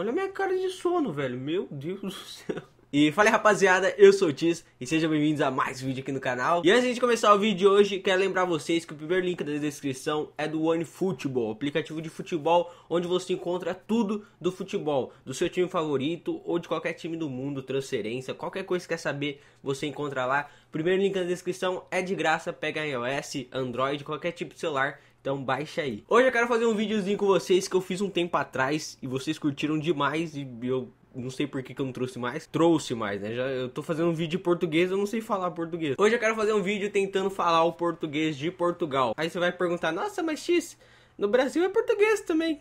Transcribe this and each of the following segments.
Olha a minha cara de sono, velho. Meu Deus do céu. E fala aí, rapaziada, eu sou o Tiz e sejam bem-vindos a mais um vídeo aqui no canal. E antes de começar o vídeo de hoje, quero lembrar vocês que o primeiro link da descrição é do OneFootball, aplicativo de futebol onde você encontra tudo do futebol, do seu time favorito ou de qualquer time do mundo, transferência, qualquer coisa que quer saber, você encontra lá. primeiro link na descrição é de graça, pega iOS, Android, qualquer tipo de celular então baixa aí. Hoje eu quero fazer um videozinho com vocês que eu fiz um tempo atrás e vocês curtiram demais e eu não sei por que, que eu não trouxe mais. Trouxe mais, né? Já, eu tô fazendo um vídeo de português, eu não sei falar português. Hoje eu quero fazer um vídeo tentando falar o português de Portugal. Aí você vai perguntar, nossa, mas X, no Brasil é português também.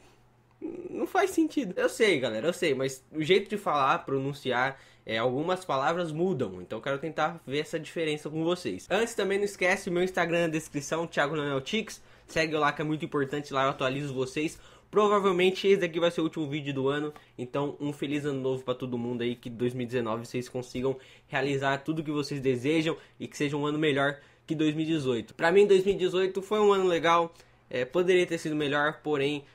Não faz sentido. Eu sei, galera, eu sei, mas o jeito de falar, pronunciar é, algumas palavras mudam, então quero tentar ver essa diferença com vocês. Antes também não esquece o meu Instagram na descrição, Thiago Naneltix, segue lá que é muito importante, lá eu atualizo vocês. Provavelmente esse daqui vai ser o último vídeo do ano, então um feliz ano novo para todo mundo aí, que 2019 vocês consigam realizar tudo que vocês desejam e que seja um ano melhor que 2018. Para mim 2018 foi um ano legal, é, poderia ter sido melhor, porém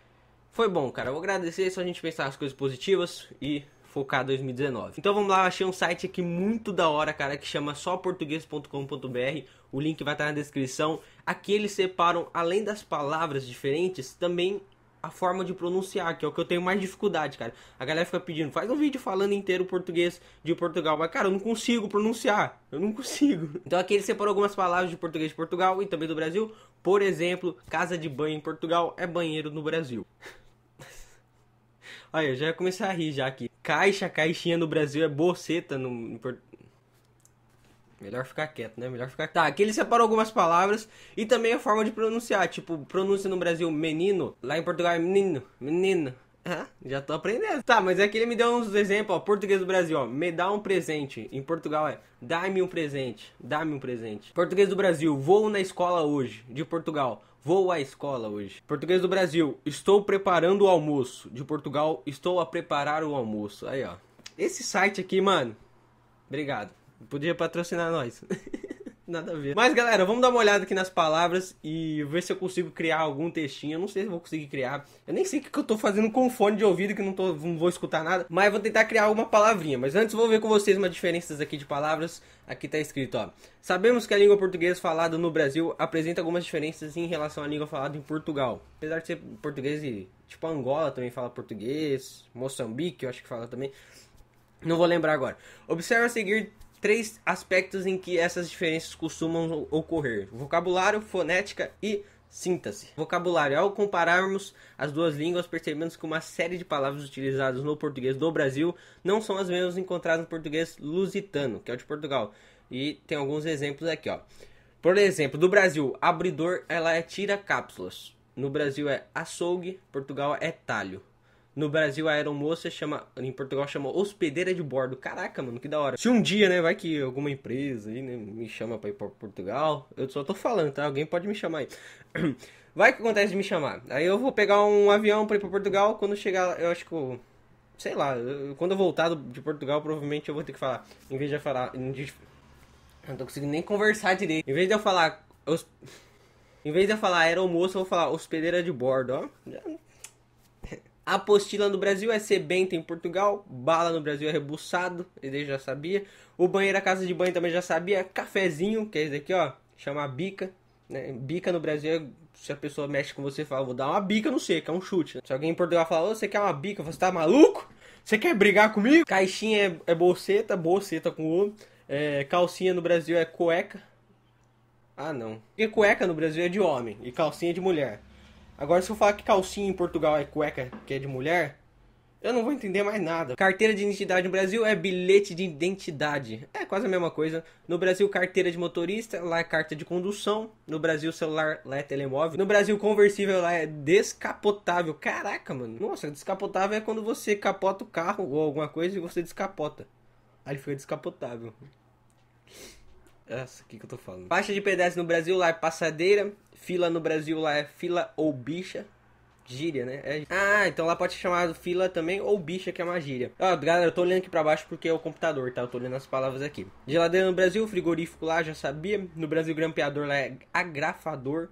foi bom, cara. Eu vou agradecer, é só a gente pensar as coisas positivas e focar 2019. Então vamos lá, eu achei um site aqui muito da hora, cara, que chama sóportuguês.com.br. O link vai estar na descrição. Aqui eles separam, além das palavras diferentes, também a forma de pronunciar, que é o que eu tenho mais dificuldade, cara. A galera fica pedindo, faz um vídeo falando inteiro português de Portugal, mas cara, eu não consigo pronunciar, eu não consigo. Então aqui eles separam algumas palavras de português de Portugal e também do Brasil. Por exemplo, casa de banho em Portugal é banheiro no Brasil. Olha, eu já ia começar a rir já aqui. Caixa, caixinha no Brasil é bolseta. No... Melhor ficar quieto, né? Melhor ficar. Tá, aqui ele separou algumas palavras e também a forma de pronunciar. Tipo, pronúncia no Brasil menino, lá em Portugal é menino, menino já tô aprendendo. Tá, mas é que ele me deu uns exemplos, ó. Português do Brasil, ó. Me dá um presente. Em Portugal é dá-me um presente. Dá-me um presente. Português do Brasil, vou na escola hoje. De Portugal, vou à escola hoje. Português do Brasil, estou preparando o almoço. De Portugal, estou a preparar o almoço. Aí, ó. Esse site aqui, mano. Obrigado. Podia patrocinar nós. nada a ver. Mas galera, vamos dar uma olhada aqui nas palavras e ver se eu consigo criar algum textinho. Eu não sei se vou conseguir criar. Eu nem sei o que eu tô fazendo com fone de ouvido que não, tô, não vou escutar nada. Mas vou tentar criar alguma palavrinha. Mas antes vou ver com vocês umas diferenças aqui de palavras. Aqui tá escrito, ó. Sabemos que a língua portuguesa falada no Brasil apresenta algumas diferenças em relação à língua falada em Portugal. Apesar de ser português e tipo Angola também fala português, Moçambique eu acho que fala também. Não vou lembrar agora. Observa a seguir três aspectos em que essas diferenças costumam ocorrer: vocabulário, fonética e síntese. Vocabulário: ao compararmos as duas línguas, percebemos que uma série de palavras utilizadas no português do Brasil não são as mesmas encontradas no português lusitano, que é o de Portugal. E tem alguns exemplos aqui, ó. Por exemplo, do Brasil, abridor ela é tira cápsulas. No Brasil é açougue, Portugal é talho. No Brasil, a aeromoça chama. Em Portugal chama hospedeira de bordo. Caraca, mano, que da hora. Se um dia, né, vai que alguma empresa aí, né, me chama pra ir pra Portugal. Eu só tô falando, tá? Alguém pode me chamar aí. Vai que acontece de me chamar. Aí eu vou pegar um avião pra ir pra Portugal. Quando chegar, eu acho que. Eu, sei lá, eu, quando eu voltar de Portugal, provavelmente eu vou ter que falar. Em vez de eu falar. De, não tô conseguindo nem conversar direito. Em vez de eu falar. Os, em vez de eu falar aeromoça, eu vou falar hospedeira de bordo, ó. Já Apostila no Brasil é Sebenta em Portugal, bala no Brasil é rebuçado, ele já sabia. O banheiro, a casa de banho também já sabia. Cafezinho, que é esse daqui, ó, chama bica. Né? Bica no Brasil é se a pessoa mexe com você e fala, vou dar uma bica não sei, que é um chute. Né? Se alguém em Portugal falar, você quer uma bica, você tá maluco? Você quer brigar comigo? Caixinha é, é bolseta, bolseta com o é, Calcinha no Brasil é cueca. Ah, não. Porque cueca no Brasil é de homem e calcinha é de mulher. Agora, se eu falar que calcinha em Portugal é cueca, que é de mulher, eu não vou entender mais nada. Carteira de identidade no Brasil é bilhete de identidade. É quase a mesma coisa. No Brasil, carteira de motorista, lá é carta de condução. No Brasil, celular, lá é telemóvel. No Brasil, conversível, lá é descapotável. Caraca, mano. Nossa, descapotável é quando você capota o carro ou alguma coisa e você descapota. Aí fica descapotável. Nossa, o que, que eu tô falando? Faixa de pedestre no Brasil, lá é passadeira. Fila no Brasil lá é fila ou bicha. Gíria, né? É... Ah, então lá pode ser chamado fila também ou bicha, que é uma gíria. ah, galera, eu tô olhando aqui pra baixo porque é o computador, tá? Eu tô olhando as palavras aqui. Geladeira no Brasil, frigorífico lá, já sabia. No Brasil, grampeador lá é agrafador.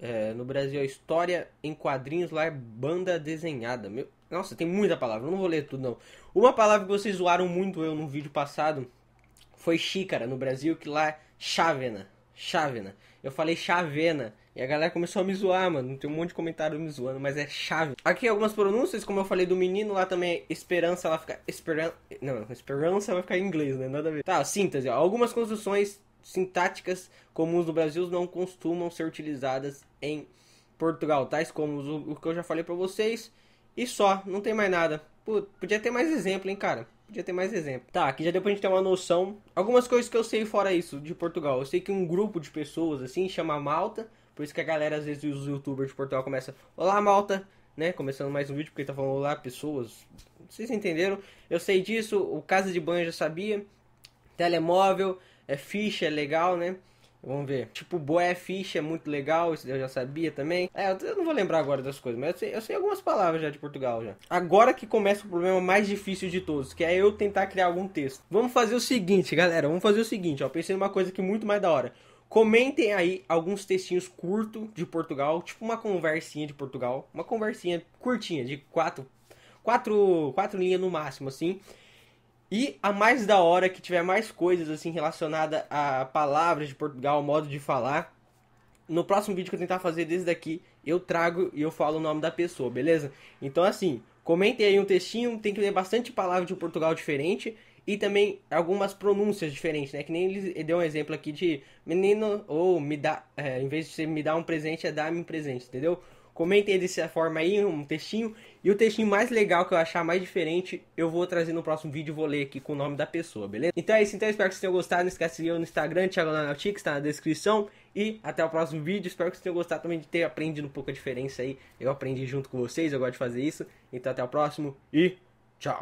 É, no Brasil, a história em quadrinhos lá é banda desenhada. Meu... Nossa, tem muita palavra, eu não vou ler tudo não. Uma palavra que vocês zoaram muito eu no vídeo passado foi xícara no Brasil, que lá é chávena. Chávena eu falei Chavena. E a galera começou a me zoar, mano. Tem um monte de comentário me zoando, mas é chave. Aqui algumas pronúncias, como eu falei do menino lá também, é esperança, ela fica. Esperança. Não, esperança vai ficar em inglês, né? Nada a ver. Tá, síntese. Ó. Algumas construções sintáticas comuns no Brasil não costumam ser utilizadas em Portugal, tais como o, que eu já falei para vocês. E só, não tem mais nada. Pô, podia ter mais exemplo, hein, cara. Podia ter mais exemplo. Tá, aqui já deu pra gente ter uma noção. Algumas coisas que eu sei fora isso de Portugal. Eu sei que um grupo de pessoas, assim, chama Malta. Por isso que a galera, às vezes, os youtubers de Portugal começa... Olá, Malta! Né? Começando mais um vídeo, porque tá falando olá, pessoas. Vocês entenderam? Eu sei disso. O Casa de Banho eu já sabia. Telemóvel. É ficha, é legal, né? Vamos ver. Tipo, Boé ficha é muito legal, isso eu já sabia também. É, eu não vou lembrar agora das coisas, mas eu sei, eu sei algumas palavras já de Portugal já. Agora que começa o problema mais difícil de todos, que é eu tentar criar algum texto. Vamos fazer o seguinte, galera, vamos fazer o seguinte, ó. Pensei numa coisa que muito mais da hora. Comentem aí alguns textinhos curtos de Portugal, tipo uma conversinha de Portugal, uma conversinha curtinha, de quatro, quatro, quatro linhas no máximo, assim e a mais da hora que tiver mais coisas assim relacionada a palavras de Portugal, modo de falar, no próximo vídeo que eu tentar fazer desde daqui, eu trago e eu falo o nome da pessoa, beleza? Então assim, comentem aí um textinho, tem que ler bastante palavras de Portugal diferente e também algumas pronúncias diferentes, né? Que nem ele deu um exemplo aqui de menino ou me dá, é, em vez de você me dar um presente, é dar-me um presente, entendeu? Comentem dessa forma aí, um textinho. E o textinho mais legal que eu achar mais diferente, eu vou trazer no próximo vídeo, vou ler aqui com o nome da pessoa, beleza? Então é isso, então espero que vocês tenham gostado. Não esquece de seguir no Instagram, Thiago que está na descrição. E até o próximo vídeo. Espero que vocês tenham gostado também de ter aprendido um pouco a diferença aí. Eu aprendi junto com vocês, eu gosto de fazer isso. Então até o próximo e tchau!